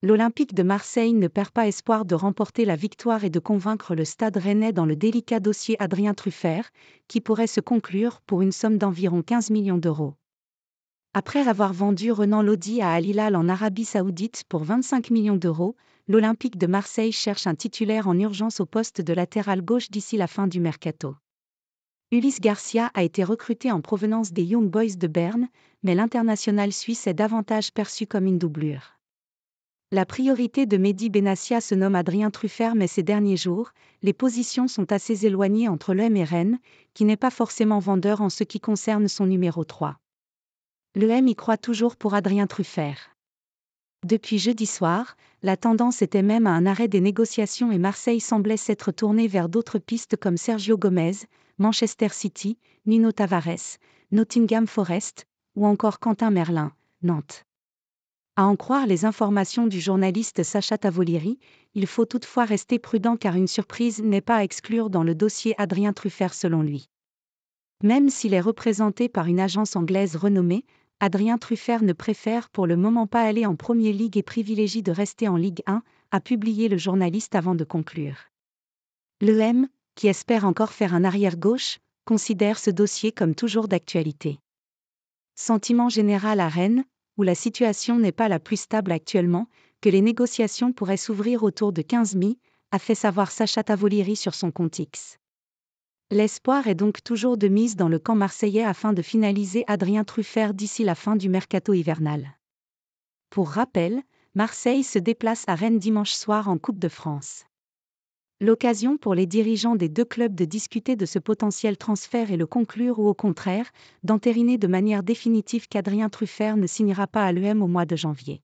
l'Olympique de Marseille ne perd pas espoir de remporter la victoire et de convaincre le Stade rennais dans le délicat dossier Adrien Truffert, qui pourrait se conclure pour une somme d'environ 15 millions d'euros. Après avoir vendu Renan Lodi à Alilal en Arabie Saoudite pour 25 millions d'euros, l'Olympique de Marseille cherche un titulaire en urgence au poste de latéral gauche d'ici la fin du mercato. Ulysse Garcia a été recruté en provenance des Young Boys de Berne, mais l'international suisse est davantage perçu comme une doublure. La priorité de Mehdi Benassia se nomme Adrien Truffert mais ces derniers jours, les positions sont assez éloignées entre l'OM et Rennes, qui n'est pas forcément vendeur en ce qui concerne son numéro 3. L'OM y croit toujours pour Adrien Truffert. Depuis jeudi soir, la tendance était même à un arrêt des négociations et Marseille semblait s'être tournée vers d'autres pistes comme Sergio Gomez, Manchester City, Nino Tavares, Nottingham Forest ou encore Quentin Merlin, Nantes. À en croire les informations du journaliste Sacha Tavoliri, il faut toutefois rester prudent car une surprise n'est pas à exclure dans le dossier Adrien Truffert selon lui. Même s'il est représenté par une agence anglaise renommée, Adrien Truffert ne préfère pour le moment pas aller en Premier League et privilégie de rester en Ligue 1, a publié le journaliste avant de conclure. L'EM, qui espère encore faire un arrière-gauche, considère ce dossier comme toujours d'actualité. Sentiment général à Rennes, où la situation n'est pas la plus stable actuellement, que les négociations pourraient s'ouvrir autour de 15 mi, a fait savoir Sacha Tavoliri sur son compte X. L'espoir est donc toujours de mise dans le camp marseillais afin de finaliser Adrien Truffert d'ici la fin du mercato hivernal. Pour rappel, Marseille se déplace à Rennes dimanche soir en Coupe de France l'occasion pour les dirigeants des deux clubs de discuter de ce potentiel transfert et le conclure ou au contraire, d'entériner de manière définitive qu'Adrien Truffert ne signera pas à l'UM au mois de janvier.